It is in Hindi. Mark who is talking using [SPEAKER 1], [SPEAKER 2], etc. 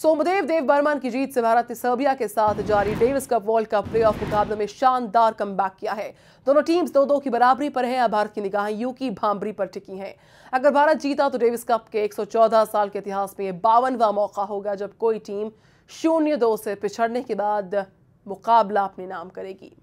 [SPEAKER 1] सोमदेव देव बर्मन की जीत से भारत ने सर्बिया के साथ जारी Davis Cup World Cup playoff मुकाबले में शानदार कम किया है दोनों टीम्स दो दो की बराबरी पर है अब भारत की निगाहें यू की भांबरी पर टिकी हैं अगर भारत जीता तो डेविस कप के 114 साल के इतिहास में यह बावनवा मौका होगा जब कोई टीम शून्य दो से पिछड़ने के बाद मुकाबला अपने नाम करेगी